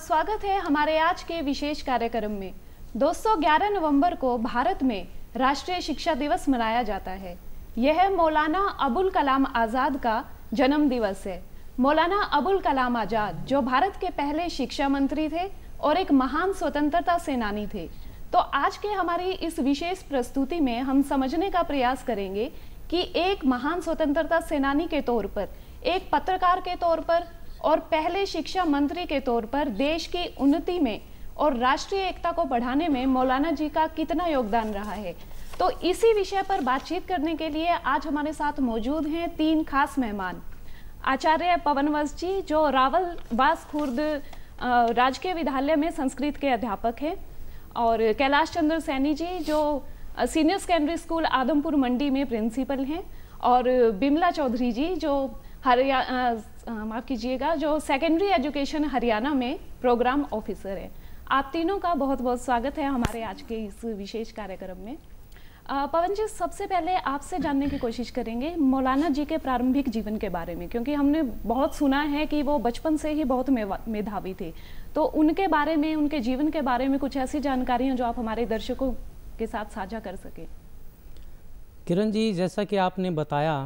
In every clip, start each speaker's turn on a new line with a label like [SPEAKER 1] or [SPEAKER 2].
[SPEAKER 1] स्वागत है हमारे आज के विशेष कार्यक्रम में दोस्तों 11 नवंबर को भारत में राष्ट्रीय शिक्षा दिवस मनाया जाता है यह मौलाना अबुल कलाम आज़ाद का जन्म दिवस है मौलाना अबुल कलाम आज़ाद जो भारत के पहले शिक्षा मंत्री थे और एक महान स्वतंत्रता सेनानी थे तो आज के हमारी इस विशेष प्रस्तुति में हम समझने का प्रयास करेंगे कि एक महान स्वतंत्रता सेनानी के तौर पर एक पत्रकार के तौर पर और पहले शिक्षा मंत्री के तौर पर देश की उन्नति में और राष्ट्रीय एकता को बढ़ाने में मौलाना जी का कितना योगदान रहा है तो इसी विषय पर बातचीत करने के लिए आज हमारे साथ मौजूद हैं तीन खास मेहमान आचार्य पवनवंश जी जो रावल वास खुर्द राजकीय विद्यालय में संस्कृत के अध्यापक हैं और कैलाश चंद्र सैनी जी जो senior secondary school Adampur Mandi में प्रिंसिपल हैं और बिमला चौधरी जी जो हरिया माफ़ कीजिएगा जो सेकेंडरी एजुकेशन हरियाणा में प्रोग्राम ऑफिसर है आप तीनों का बहुत बहुत स्वागत है हमारे आज के इस विशेष कार्यक्रम में पवन जी सबसे पहले आपसे जानने की कोशिश करेंगे मौलाना जी के प्रारंभिक जीवन के बारे में क्योंकि हमने बहुत सुना है कि वो बचपन से ही बहुत मेधावी थे तो उनके बारे में उनके जीवन के बारे में कुछ ऐसी जानकारियाँ जो आप हमारे दर्शकों के साथ साझा कर सकें
[SPEAKER 2] किरण जी जैसा कि आपने बताया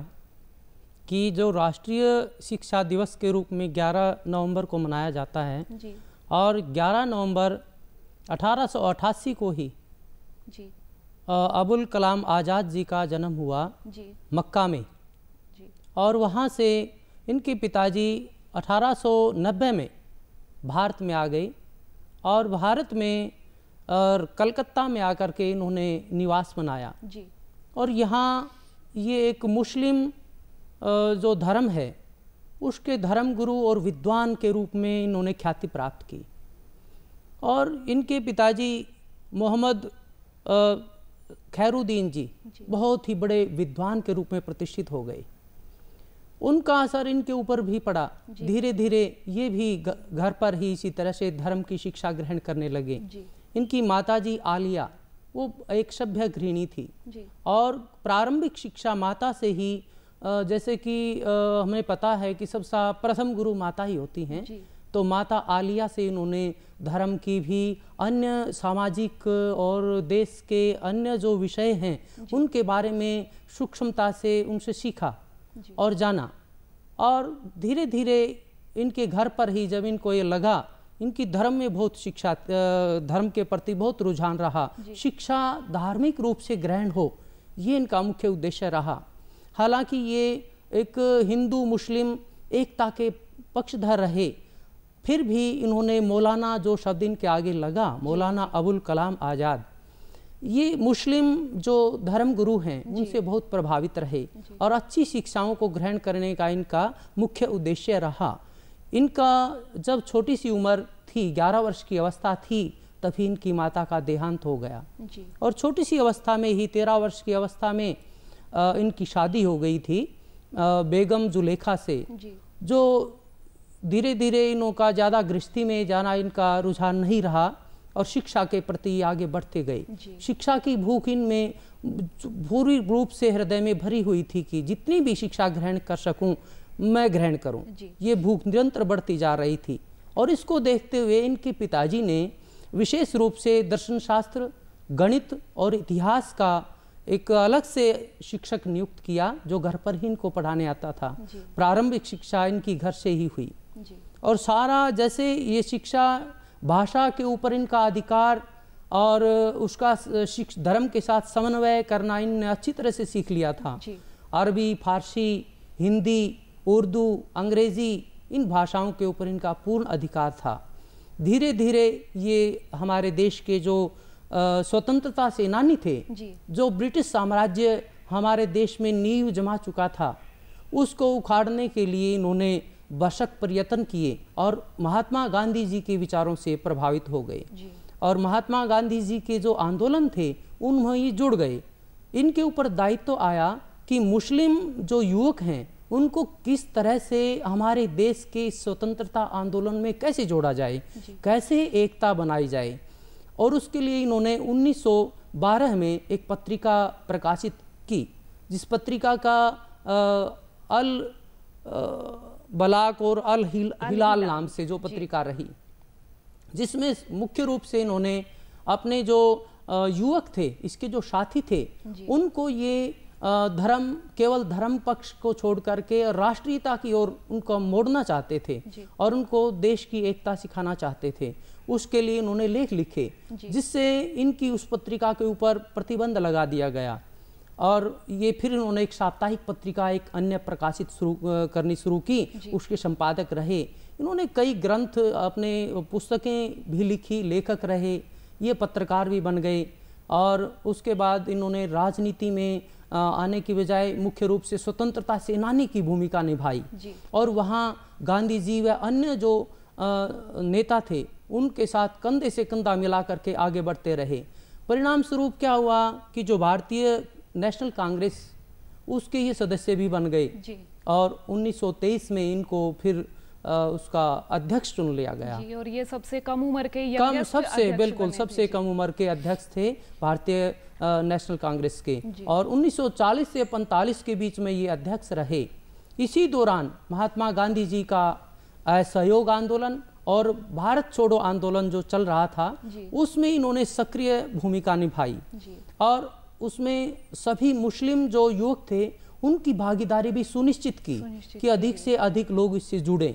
[SPEAKER 2] कि जो राष्ट्रीय शिक्षा दिवस के रूप में 11 नवंबर को मनाया जाता है जी। और 11 नवंबर अठारह को ही जी। अबुल कलाम आज़ाद जी का जन्म हुआ जी। मक्का में जी। और वहाँ से इनके पिताजी 1890 में भारत में आ गए और भारत में और कलकत्ता में आकर के इन्होंने निवास बनाया जी। और यहाँ ये एक मुस्लिम जो धर्म है उसके धर्म गुरु और विद्वान के रूप में इन्होंने ख्याति प्राप्त की और इनके पिताजी मोहम्मद खैरुद्दीन जी, जी बहुत ही बड़े विद्वान के रूप में प्रतिष्ठित हो गए उनका असर इनके ऊपर भी पड़ा धीरे धीरे ये भी घर पर ही इसी तरह से धर्म की शिक्षा ग्रहण करने लगे इनकी माताजी आलिया वो एक सभ्य गृहिणी थी और प्रारंभिक शिक्षा माता से ही जैसे कि हमें पता है कि सबसे प्रथम गुरु माता ही होती हैं तो माता आलिया से इन्होंने धर्म की भी अन्य सामाजिक और देश के अन्य जो विषय हैं उनके बारे में सूक्ष्मता से उनसे सीखा और जाना और धीरे धीरे इनके घर पर ही जब इनको ये लगा इनकी धर्म में बहुत शिक्षा धर्म के प्रति बहुत रुझान रहा शिक्षा धार्मिक रूप से ग्रहण हो ये इनका मुख्य उद्देश्य रहा हालांकि ये एक हिंदू मुस्लिम एकता के पक्षधर रहे फिर भी इन्होंने मौलाना जो शब्द इनके आगे लगा मौलाना अबुल कलाम आज़ाद ये मुस्लिम जो धर्म गुरु हैं उनसे बहुत प्रभावित रहे और अच्छी शिक्षाओं को ग्रहण करने का इनका मुख्य उद्देश्य रहा इनका जब छोटी सी उम्र थी 11 वर्ष की अवस्था थी तभी इनकी माता का देहांत हो गया और छोटी सी अवस्था में ही 13 वर्ष की अवस्था में इनकी शादी हो गई थी बेगम जुलेखा से जो धीरे धीरे इनों का ज़्यादा गृहस्थी में जाना इनका रुझान नहीं रहा और शिक्षा के प्रति आगे बढ़ते गए शिक्षा की भूख इनमें पूरी रूप से हृदय में भरी हुई थी कि जितनी भी शिक्षा ग्रहण कर सकूं मैं ग्रहण करूं ये भूख निरंतर बढ़ती जा रही थी और इसको देखते हुए इनके पिताजी ने विशेष रूप से दर्शन शास्त्र गणित और इतिहास का एक अलग से शिक्षक नियुक्त किया जो घर पर ही इनको पढ़ाने आता था प्रारंभिक शिक्षा इनकी घर से ही हुई और सारा जैसे ये शिक्षा भाषा के ऊपर इनका अधिकार और उसका धर्म के साथ समन्वय करना इनने अच्छी तरह से सीख लिया था अरबी फारसी हिंदी उर्दू अंग्रेज़ी इन भाषाओं के ऊपर इनका पूर्ण अधिकार था धीरे धीरे ये हमारे देश के जो स्वतंत्रता सेनानी थे जो ब्रिटिश साम्राज्य हमारे देश में नींव जमा चुका था उसको उखाड़ने के लिए इन्होंने बशक प्रयत्न किए और महात्मा गांधी जी के विचारों से प्रभावित हो गए और महात्मा गांधी जी के जो आंदोलन थे उनमें ये जुड़ गए इनके ऊपर दायित्व तो आया कि मुस्लिम जो युवक हैं उनको किस तरह से हमारे देश के स्वतंत्रता आंदोलन में कैसे जोड़ा जाए कैसे एकता बनाई जाए और उसके लिए इन्होंने 1912 में एक पत्रिका प्रकाशित की जिस पत्रिका का आ, अल आ, बलाक और अल हिल, हिलाल नाम से जो पत्रिका रही जिसमें मुख्य रूप से इन्होंने अपने जो युवक थे इसके जो साथी थे उनको ये धर्म केवल धर्म पक्ष को छोड़ करके राष्ट्रीयता की ओर उनको मोड़ना चाहते थे और उनको देश की एकता सिखाना चाहते थे उसके लिए उन्होंने लेख लिखे जिससे इनकी उस पत्रिका के ऊपर प्रतिबंध लगा दिया गया और ये फिर उन्होंने एक साप्ताहिक पत्रिका एक अन्य प्रकाशित शुरू करनी शुरू की उसके संपादक रहे इन्होंने कई ग्रंथ अपने पुस्तकें भी लिखी लेखक रहे ये पत्रकार भी बन गए और उसके बाद इन्होंने राजनीति में आने की बजाय मुख्य रूप से स्वतंत्रता सेनानी की भूमिका निभाई और वहाँ गांधी जी व अन्य जो नेता थे उनके साथ कंधे से कंधा मिला करके आगे बढ़ते रहे परिणाम स्वरूप क्या हुआ कि जो भारतीय नेशनल कांग्रेस उसके ये सदस्य भी बन गए और 1923 में इनको फिर आ, उसका अध्यक्ष चुन लिया गया जी,
[SPEAKER 1] और ये सबसे कम उम्र के कम सबसे बिल्कुल
[SPEAKER 2] सबसे कम उम्र के अध्यक्ष थे भारतीय नेशनल कांग्रेस के और 1940 से 45 के बीच में ये अध्यक्ष रहे इसी दौरान महात्मा गांधी जी का असहयोग आंदोलन और भारत छोड़ो आंदोलन जो चल रहा था उसमें इन्होंने सक्रिय भूमिका निभाई और उसमें सभी मुस्लिम जो युवक थे उनकी भागीदारी भी सुनिश्चित की सुनिश्चित कि अधिक से अधिक लोग इससे जुड़े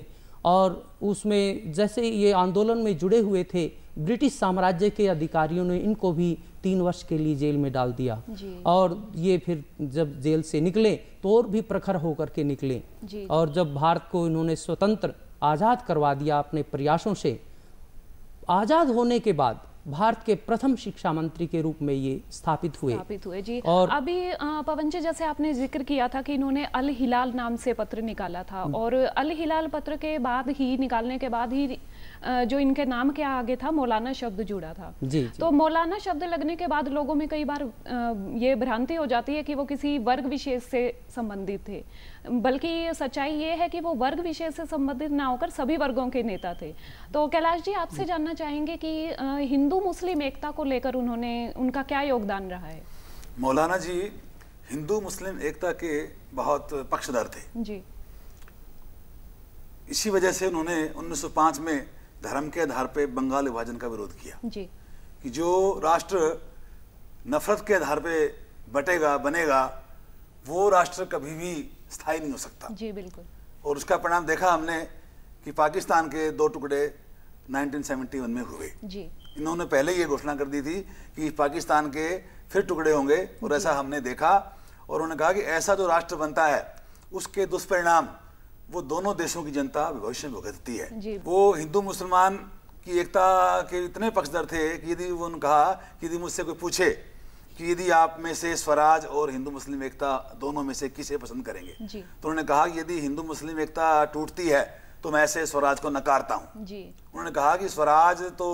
[SPEAKER 2] और उसमें जैसे ये आंदोलन में जुड़े हुए थे ब्रिटिश साम्राज्य के अधिकारियों ने इनको भी तीन वर्ष के लिए जेल में डाल दिया और ये फिर जब जेल से निकले तो और भी प्रखर होकर के निकले और जब भारत को इन्होंने स्वतंत्र आज़ाद करवा दिया अपने प्रयासों से आज़ाद होने के बाद भारत के प्रथम शिक्षा मंत्री के रूप में ये स्थापित हुए स्थापित
[SPEAKER 1] हुए जी और अभी पवन जी जैसे आपने जिक्र किया था कि इन्होंने अल हिलाल नाम से पत्र निकाला था हम्म। और अल हिलाल पत्र के बाद ही निकालने के बाद ही जो इनके नाम के आगे था मौलाना शब्द जुड़ा था जी, जी। तो मौलाना शब्द लगने के बाद लोगों में कई बार ये भ्रांति हो जाती है कि वो किसी वर्ग विशेष से संबंधित थे बल्कि सच्चाई ये है कि वो वर्ग विशेष से संबंधित ना होकर सभी वर्गों के नेता थे तो कैलाश जी आपसे जानना चाहेंगे कि हिंदू मुस्लिम एकता को लेकर उन्होंने उनका क्या योगदान रहा है
[SPEAKER 3] मौलाना जी हिंदू मुस्लिम एकता के बहुत पक्षधर थे जी इसी वजह से उन्होंने 1905 में धर्म के आधार पर बंगाल विभाजन का विरोध किया जी। कि जो राष्ट्र नफरत के आधार पे बटेगा बनेगा वो राष्ट्र कभी भी स्थायी नहीं हो सकता जी बिल्कुल और उसका परिणाम देखा हमने कि पाकिस्तान के दो टुकड़े 1971 में हुए जी इन्होंने पहले ये घोषणा कर दी थी कि पाकिस्तान के फिर टुकड़े होंगे और ऐसा हमने देखा और उन्होंने कहा कि ऐसा जो राष्ट्र बनता है उसके दुष्परिणाम वो दोनों देशों की जनता भविष्य में भुगतती है वो हिंदू मुसलमान की एकता के इतने पक्षधर थे कि यदि उन्होंने कहा कि यदि मुझसे कोई पूछे कि यदि आप में से स्वराज और हिंदू मुस्लिम एकता दोनों में से किसे पसंद करेंगे तो उन्होंने कहा कि यदि हिंदू मुस्लिम एकता टूटती है तो मैं ऐसे स्वराज को नकारता हूँ
[SPEAKER 4] उन्होंने
[SPEAKER 3] कहा कि स्वराज तो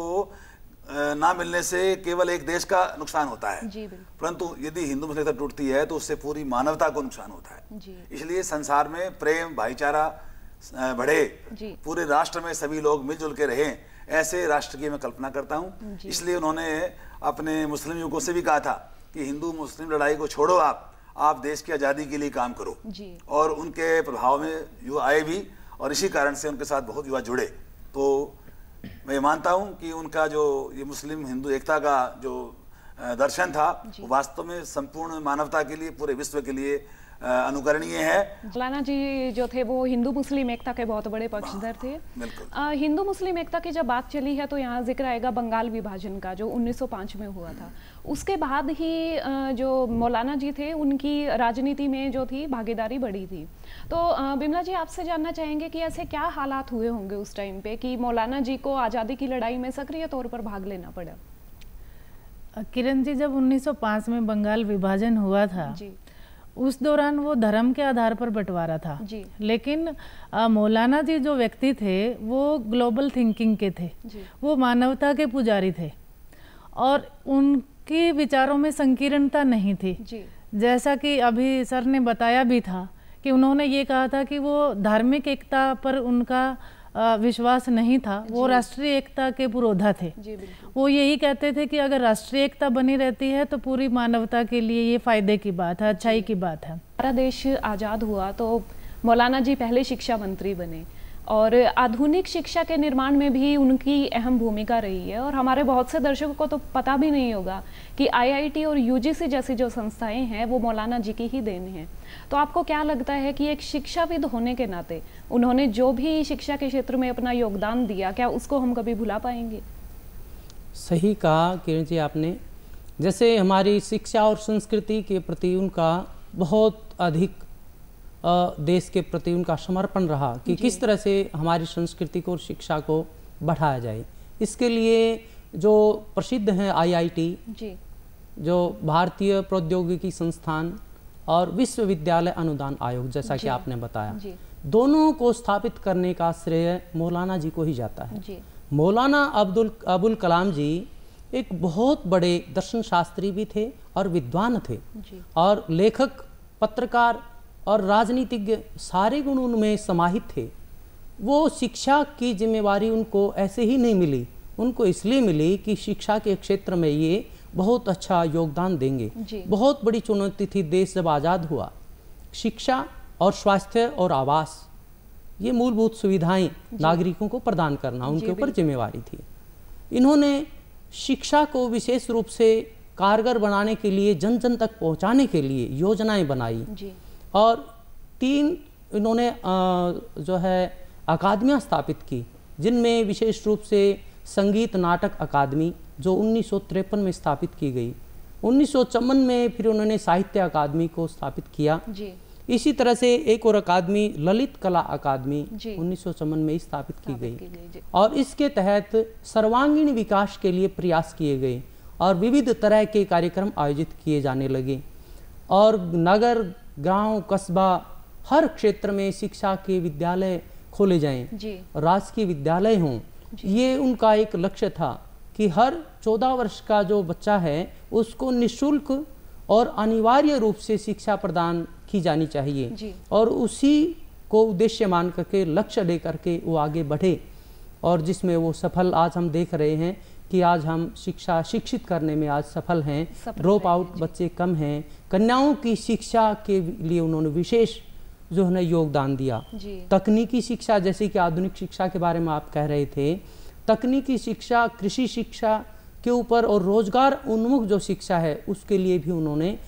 [SPEAKER 3] ना मिलने से केवल एक देश का नुकसान होता है परंतु यदि हिंदू मुस्लिम टूटती है तो उससे पूरी मानवता को नुकसान होता है इसलिए संसार में प्रेम भाईचारा बढ़े पूरे राष्ट्र में सभी लोग मिलजुल के रहें ऐसे राष्ट्र की मैं कल्पना करता हूँ इसलिए उन्होंने अपने मुस्लिम युवकों से भी कहा था कि हिंदू मुस्लिम लड़ाई को छोड़ो आप आप देश की आज़ादी के लिए काम करो और उनके प्रभाव में युवा आए भी और इसी कारण से उनके साथ बहुत युवा जुड़े तो मैं मानता हूं कि उनका जो ये मुस्लिम हिंदू एकता का जो दर्शन था वो वास्तव में संपूर्ण मानवता के लिए पूरे विश्व के लिए अनुकरणीय है
[SPEAKER 1] मौलाना जी जो थे वो हिंदू मुस्लिम एकता के बहुत बड़े पक्षधर थे हिंदू मुस्लिम एकता की जब बात चली है तो यहाँ जिक्र आएगा बंगाल विभाजन का जो 1905 में हुआ था उसके बाद ही जो मौलाना जी थे उनकी राजनीति में जो थी भागीदारी बढ़ी थी तो बिमला जी आपसे जानना चाहेंगे कि ऐसे क्या हालात हुए होंगे उस टाइम पे कि मौलाना जी को आज़ादी की लड़ाई में सक्रिय तौर पर भाग लेना पड़ा किरण जी जब
[SPEAKER 4] 1905 में बंगाल विभाजन हुआ था जी उस दौरान वो धर्म के आधार पर बंटवारा था जी। लेकिन आ, मौलाना जी जो व्यक्ति थे वो ग्लोबल थिंकिंग के थे वो मानवता के पुजारी थे और उनके विचारों में संकीर्णता नहीं थी जी। जैसा कि अभी सर ने बताया भी था कि उन्होंने ये कहा था कि वो धार्मिक एकता पर उनका विश्वास नहीं था वो राष्ट्रीय एकता के पुरोधा थे वो यही कहते थे कि अगर राष्ट्रीय एकता बनी रहती है
[SPEAKER 1] तो पूरी मानवता के लिए ये फायदे की बात है अच्छाई की बात है हमारा देश आज़ाद हुआ तो मौलाना जी पहले शिक्षा मंत्री बने और आधुनिक शिक्षा के निर्माण में भी उनकी अहम भूमिका रही है और हमारे बहुत से दर्शकों को तो पता भी नहीं होगा कि आईआईटी और यूजीसी जैसी जो संस्थाएं हैं वो मौलाना जी की ही देन है तो आपको क्या लगता है कि एक शिक्षाविद होने के नाते उन्होंने जो भी शिक्षा के क्षेत्र में अपना योगदान दिया क्या उसको हम कभी भुला पाएंगे
[SPEAKER 2] सही कहा किरण जी आपने जैसे हमारी शिक्षा और संस्कृति के प्रति उनका बहुत अधिक देश के प्रति उनका समर्पण रहा कि किस तरह से हमारी संस्कृति को और शिक्षा को बढ़ाया जाए इसके लिए जो प्रसिद्ध हैं आईआईटी जो भारतीय प्रौद्योगिकी संस्थान और विश्वविद्यालय अनुदान आयोग जैसा कि आपने बताया दोनों को स्थापित करने का श्रेय मौलाना जी को ही जाता है मौलाना अब्दुल अबुल कलाम जी एक बहुत बड़े दर्शन शास्त्री भी थे और विद्वान थे और लेखक पत्रकार और राजनीतिज्ञ सारे गुण उनमें समाहित थे वो शिक्षा की जिम्मेवारी उनको ऐसे ही नहीं मिली उनको इसलिए मिली कि शिक्षा के क्षेत्र में ये बहुत अच्छा योगदान देंगे बहुत बड़ी चुनौती थी देश जब आज़ाद हुआ शिक्षा और स्वास्थ्य और आवास ये मूलभूत सुविधाएं नागरिकों को प्रदान करना उनके ऊपर जिम्मेवारी थी इन्होंने शिक्षा को विशेष रूप से कारगर बनाने के लिए जन जन तक पहुंचाने के लिए योजनाएं बनाई और तीन इन्होंने जो है अकादमियाँ स्थापित की जिनमें विशेष रूप से संगीत नाटक अकादमी जो उन्नीस में स्थापित की गई उन्नीस में फिर उन्होंने साहित्य अकादमी को स्थापित किया जी। इसी तरह से एक और अकादमी ललित कला अकादमी उन्नीस में स्थापित की गई और इसके तहत सर्वांगीण विकास के लिए प्रयास किए गए और विविध तरह के कार्यक्रम आयोजित किए जाने लगे और नगर गांव, कस्बा हर क्षेत्र में शिक्षा के विद्यालय खोले जाएं राजकीय विद्यालय हों ये उनका एक लक्ष्य था कि हर 14 वर्ष का जो बच्चा है उसको निशुल्क और अनिवार्य रूप से शिक्षा प्रदान की जानी चाहिए और उसी को उद्देश्य मान करके लक्ष्य ले करके वो आगे बढ़े और जिसमें वो सफल आज हम देख रहे हैं कि आज हम शिक्षा शिक्षित करने में आज सफल हैं ड्रॉप आउट बच्चे कम हैं कन्याओं की शिक्षा के लिए उन्होंने विशेष जो है ना योगदान दिया तकनीकी शिक्षा जैसे कि आधुनिक शिक्षा के बारे में आप कह रहे थे तकनीकी शिक्षा कृषि शिक्षा के ऊपर और रोजगार उन्मुख जो शिक्षा है उसके लिए भी उन्होंने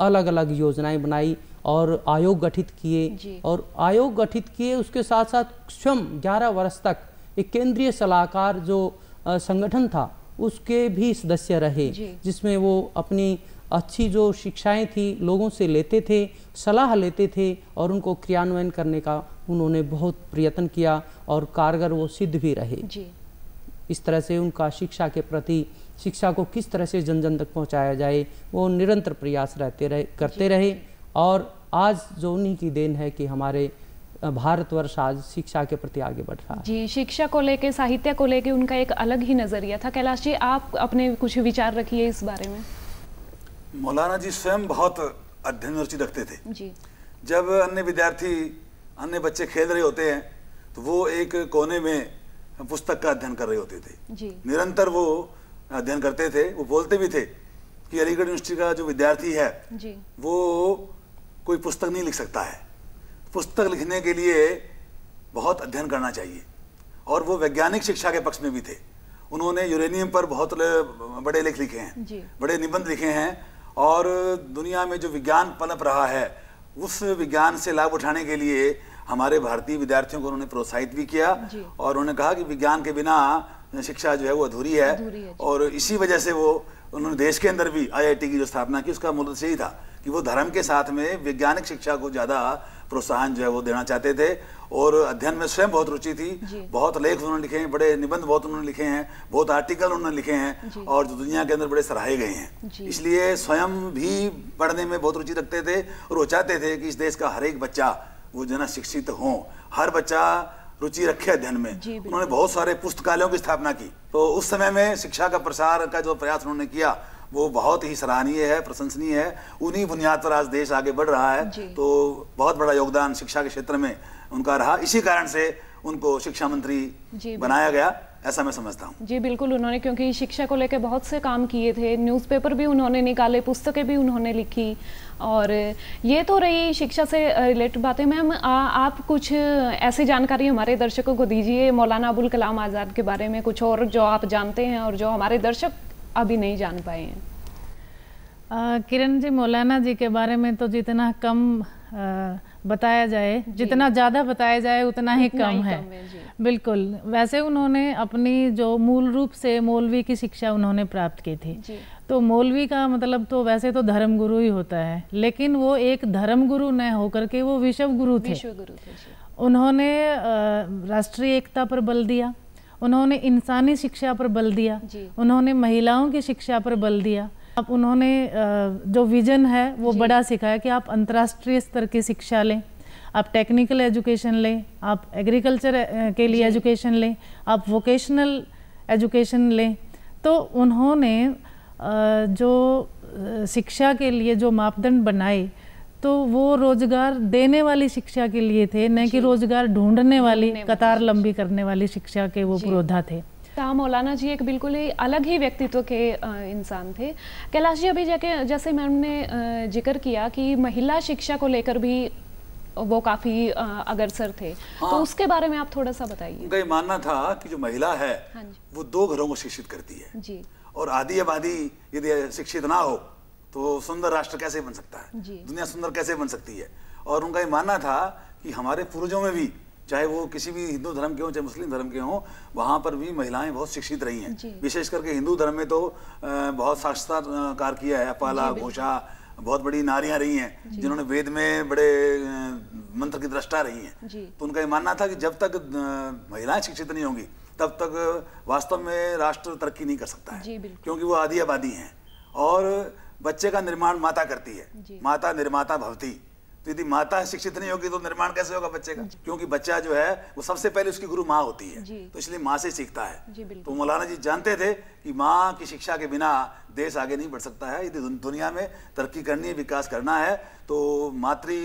[SPEAKER 2] अलग अलग योजनाएं बनाई और आयोग गठित किए और आयोग गठित किए उसके साथ साथ स्वयं ग्यारह वर्ष तक एक केंद्रीय सलाहकार जो संगठन था उसके भी सदस्य रहे जिसमें वो अपनी अच्छी जो शिक्षाएं थी लोगों से लेते थे सलाह लेते थे और उनको क्रियान्वयन करने का उन्होंने बहुत प्रयत्न किया और कारगर वो सिद्ध भी रहे जी। इस तरह से उनका शिक्षा के प्रति शिक्षा को किस तरह से जन जन तक पहुंचाया जाए वो निरंतर प्रयास रहते रहे करते रहे और आज जो उन्हीं की देन है कि हमारे भारतवर्ष आज शिक्षा के प्रति आगे बढ़ रहा है
[SPEAKER 1] जी शिक्षा को लेके साहित्य को लेके उनका एक अलग ही नज़रिया था कैलाश जी आप अपने कुछ विचार रखिए इस बारे में
[SPEAKER 3] मौलाना जी स्वयं बहुत अध्ययन रुचि रखते थे जी जब अन्य विद्यार्थी अन्य बच्चे खेल रहे होते हैं तो वो एक कोने में पुस्तक का अध्ययन कर रहे होते थे जी। निरंतर वो अध्ययन करते थे वो बोलते भी थे कि अलीगढ़ यूनिवर्सिटी का जो विद्यार्थी है जी। वो कोई पुस्तक नहीं लिख सकता है पुस्तक लिखने के लिए बहुत अध्ययन करना चाहिए और वो वैज्ञानिक शिक्षा के पक्ष में भी थे उन्होंने यूरेनियम पर बहुत बड़े लेख लिखे हैं बड़े निबंध लिखे हैं और दुनिया में जो विज्ञान पनप रहा है उस विज्ञान से लाभ उठाने के लिए हमारे भारतीय विद्यार्थियों को उन्होंने प्रोत्साहित भी किया और उन्होंने कहा कि विज्ञान के बिना शिक्षा जो है वो अधूरी है, अधूरी है और इसी वजह से वो उन्होंने देश के अंदर भी आईआईटी की जो स्थापना की उसका मूल से ही था कि वो धर्म के साथ में वैज्ञानिक शिक्षा को ज़्यादा प्रोत्साहन जो है वो देना चाहते थे और अध्ययन में स्वयं बहुत रुचि थी बहुत लेख उन्होंने लिखे हैं बड़े निबंध बहुत उन्होंने लिखे हैं बहुत आर्टिकल उन्होंने लिखे हैं और दुनिया के अंदर बड़े सराहे गए हैं इसलिए स्वयं भी पढ़ने में बहुत रुचि रखते थे और वो चाहते थे कि इस देश का हर एक बच्चा वो जना शिक्षित हो हर बच्चा रुचि रखे अध्ययन में उन्होंने बहुत सारे पुस्तकालयों की स्थापना की तो उस समय में शिक्षा का प्रसार का जो प्रयास उन्होंने किया वो बहुत ही सराहनीय है प्रशंसनीय है उन्हीं बुनियाद पर आज देश आगे बढ़ रहा है तो बहुत बड़ा योगदान शिक्षा के क्षेत्र में उनका रहा इसी कारण से उनको शिक्षा मंत्री बनाया गया ऐसा मैं समझता हूँ
[SPEAKER 1] जी बिल्कुल उन्होंने क्योंकि शिक्षा को लेकर बहुत से काम किए थे न्यूज़पेपर भी उन्होंने निकाले पुस्तकें भी उन्होंने लिखी और ये तो रही शिक्षा से रिलेटेड बातें मैम आप कुछ ऐसी जानकारी हमारे दर्शकों को दीजिए मौलाना अबुल कलाम आज़ाद के बारे में कुछ और जो आप जानते हैं और जो हमारे दर्शक अभी नहीं जान पाए हैं किरण जी मौलाना जी के बारे में तो जितना कम आ, बताया जाए
[SPEAKER 4] जितना ज़्यादा बताया जाए उतना ही उतना कम ही है, कम है बिल्कुल वैसे उन्होंने अपनी जो मूल रूप से मौलवी की शिक्षा उन्होंने प्राप्त की थी तो मौलवी का मतलब तो वैसे तो धर्म गुरु ही होता है लेकिन वो एक धर्म गुरु न होकर के वो विश्व गुरु थे, विश्व
[SPEAKER 1] गुरु थे
[SPEAKER 4] उन्होंने राष्ट्रीय एकता पर बल दिया उन्होंने इंसानी शिक्षा पर बल दिया उन्होंने महिलाओं की शिक्षा पर बल दिया अब उन्होंने जो विजन है वो बड़ा सिखाया कि आप अंतर्राष्ट्रीय स्तर की शिक्षा लें आप टेक्निकल एजुकेशन लें आप एग्रीकल्चर के लिए एजुकेशन लें आप वोकेशनल एजुकेशन लें तो उन्होंने जो शिक्षा के लिए जो मापदंड बनाए तो वो रोजगार देने वाली शिक्षा के लिए थे न कि रोजगार ढूंढने वाली कतार लंबी करने वाली शिक्षा के वो पुरोधा थे
[SPEAKER 1] ता मौलाना जी एक बिल्कुल ही अलग ही व्यक्तित्व के इंसान थे कैलाश जी अभी जाके जैसे मैम ने जिक्र किया कि महिला शिक्षा को लेकर भी वो काफ़ी अग्रसर थे तो हाँ, तो उसके बारे में आप थोड़ा सा बताइए उनका
[SPEAKER 3] ये मानना था कि जो महिला है हाँ जी। वो दो घरों को शिक्षित करती है जी
[SPEAKER 1] और आदि आबादी
[SPEAKER 3] यदि शिक्षित ना हो तो सुंदर राष्ट्र कैसे बन सकता है दुनिया सुंदर कैसे बन सकती है और उनका ये मानना था कि हमारे पूर्वजों में भी चाहे वो किसी भी हिंदू धर्म के हों चाहे मुस्लिम धर्म के हों वहाँ पर भी महिलाएं बहुत शिक्षित रही हैं विशेष करके हिंदू धर्म में तो बहुत साक्षरता कार किया है अपाला घोषा बहुत बड़ी नारियां रही हैं जिन्होंने वेद में बड़े मंत्र की दृष्टा रही हैं तो उनका ये मानना था कि जब तक महिलाएं शिक्षित नहीं होंगी तब तक वास्तव में राष्ट्र तरक्की नहीं कर सकता है क्योंकि वो आधी आबादी हैं और बच्चे का निर्माण माता करती है माता निर्माता भवती तो यदि माता शिक्षित नहीं होगी तो निर्माण कैसे होगा बच्चे का क्योंकि बच्चा जो है वो सबसे पहले उसकी गुरु माँ होती है तो इसलिए माँ से सीखता है तो मौलाना जी जानते थे कि माँ की शिक्षा के बिना देश आगे नहीं बढ़ सकता है यदि दुनिया में तरक्की करनी है विकास करना है तो मातृ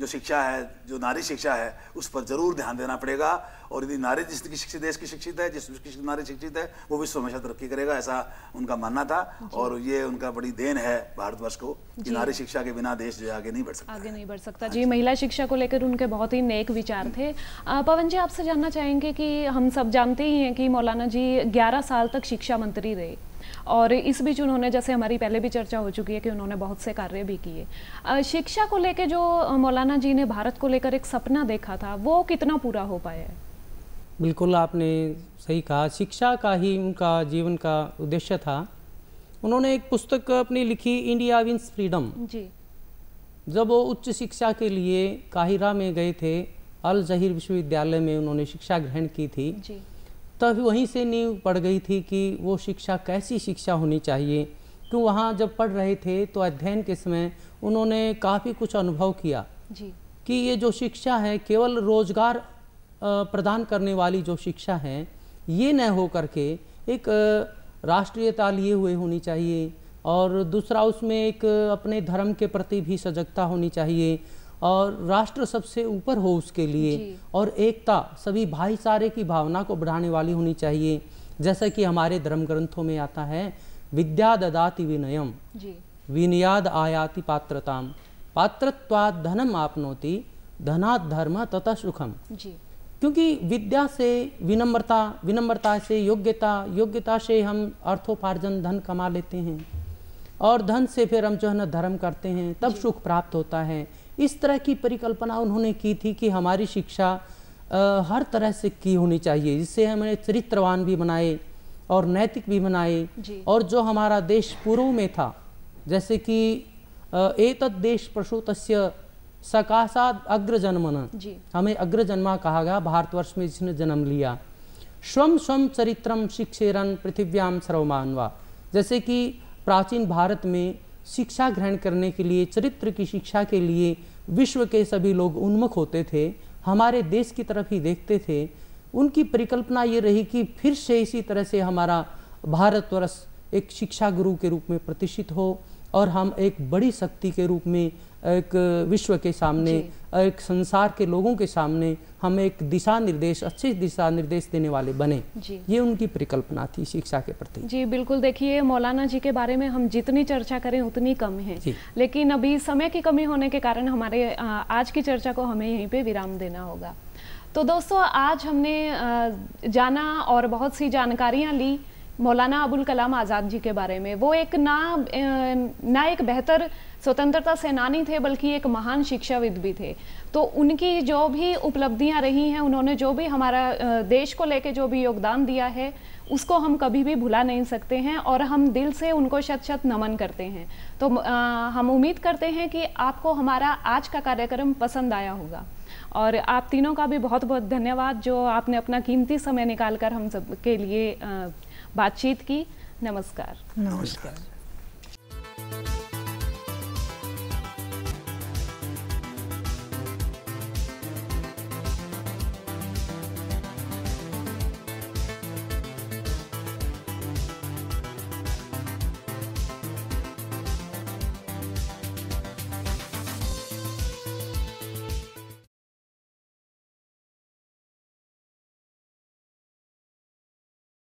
[SPEAKER 3] जो शिक्षा है जो नारी शिक्षा है उस पर जरूर ध्यान देना पड़ेगा और यदि नारी जिस शिक्षित देश की शिक्षित है जिस नारी शिक्षित है वो विश्व हमेशा तरक्की करेगा ऐसा उनका मानना था और ये उनका बड़ी देन है भारतवर्ष को कि नारी शिक्षा के बिना देश जो आगे नहीं बढ़ सकता आगे
[SPEAKER 1] नहीं बढ़ सकता हाँ जी महिला शिक्षा को लेकर उनके बहुत ही नेक विचार थे पवन जी आपसे जानना चाहेंगे कि हम सब जानते ही हैं कि मौलाना जी ग्यारह साल तक शिक्षा मंत्री रहे और इस बीच उन्होंने जैसे हमारी पहले भी चर्चा हो चुकी है कि उन्होंने बहुत से कार्य भी किए शिक्षा को लेकर जो मौलाना जी ने भारत को लेकर एक सपना देखा था वो कितना पूरा हो पाया है
[SPEAKER 2] बिल्कुल आपने सही कहा शिक्षा का ही उनका जीवन का उद्देश्य था उन्होंने एक पुस्तक अपनी लिखी इंडिया विंस फ्रीडम जी जब वो उच्च शिक्षा के लिए काहिरा में गए थे अल जहीर विश्वविद्यालय में उन्होंने शिक्षा ग्रहण की थी जी। अभी वहीं से नींव पड़ गई थी कि वो शिक्षा कैसी शिक्षा होनी चाहिए क्यों वहाँ जब पढ़ रहे थे तो अध्ययन के समय उन्होंने काफ़ी कुछ अनुभव किया जी कि ये जो शिक्षा है केवल रोजगार प्रदान करने वाली जो शिक्षा है ये न हो करके एक राष्ट्रीयता लिए हुए होनी चाहिए और दूसरा उसमें एक अपने धर्म के प्रति भी सजगता होनी चाहिए और राष्ट्र सबसे ऊपर हो उसके लिए और एकता सभी भाईचारे की भावना को बढ़ाने वाली होनी चाहिए जैसा कि हमारे धर्म ग्रंथों में आता है विद्या ददाति विनयम विनयाद आयाति पात्रताम पात्रत्वाद धनम आपनोति धनात धर्म तथा सुखम क्योंकि विद्या से विनम्रता विनम्रता से योग्यता योग्यता से हम अर्थोपार्जन धन कमा लेते हैं और धन से फिर हम जो है ना धर्म करते हैं तब सुख प्राप्त होता है इस तरह की परिकल्पना उन्होंने की थी कि हमारी शिक्षा आ, हर तरह से की होनी चाहिए जिससे हमें चरित्रवान भी बनाए और नैतिक भी बनाए और जो हमारा देश पूर्व में था जैसे कि तद देश प्रसूत सकाशाद अग्रजन्मन हमें अग्रजन्मा कहा गया भारतवर्ष में जिसने जन्म लिया स्वम स्वम चरित्रम शिक्षेरन पृथिव्याम सर्वमानवा जैसे कि प्राचीन भारत में शिक्षा ग्रहण करने के लिए चरित्र की शिक्षा के लिए विश्व के सभी लोग उन्मुख होते थे हमारे देश की तरफ ही देखते थे उनकी परिकल्पना ये रही कि फिर से इसी तरह से हमारा भारतवर्ष एक शिक्षा गुरु के रूप में प्रतिष्ठित हो और हम एक बड़ी शक्ति के रूप में एक विश्व के सामने एक संसार के लोगों के सामने हम एक दिशा निर्देश अच्छे दिशा निर्देश देने वाले बने ये उनकी परिकल्पना थी शिक्षा के प्रति
[SPEAKER 1] जी बिल्कुल देखिए मौलाना जी के बारे में हम जितनी चर्चा करें उतनी कम है लेकिन अभी समय की कमी होने के कारण हमारे आज की चर्चा को हमें यहीं पर विराम देना होगा तो दोस्तों आज हमने जाना और बहुत सी जानकारियाँ ली मौलाना अबुल कलाम आज़ाद जी के बारे में वो एक ना ना एक बेहतर स्वतंत्रता सेनानी थे बल्कि एक महान शिक्षाविद भी थे तो उनकी जो भी उपलब्धियां रही हैं उन्होंने जो भी हमारा देश को लेके जो भी योगदान दिया है उसको हम कभी भी भुला नहीं सकते हैं और हम दिल से उनको शत शत नमन करते हैं तो आ, हम उम्मीद करते हैं कि आपको हमारा आज का कार्यक्रम पसंद आया होगा और आप तीनों का भी बहुत बहुत धन्यवाद जो आपने अपना कीमती समय निकाल कर हम सब के लिए बातचीत की नमस्कार नमस्कार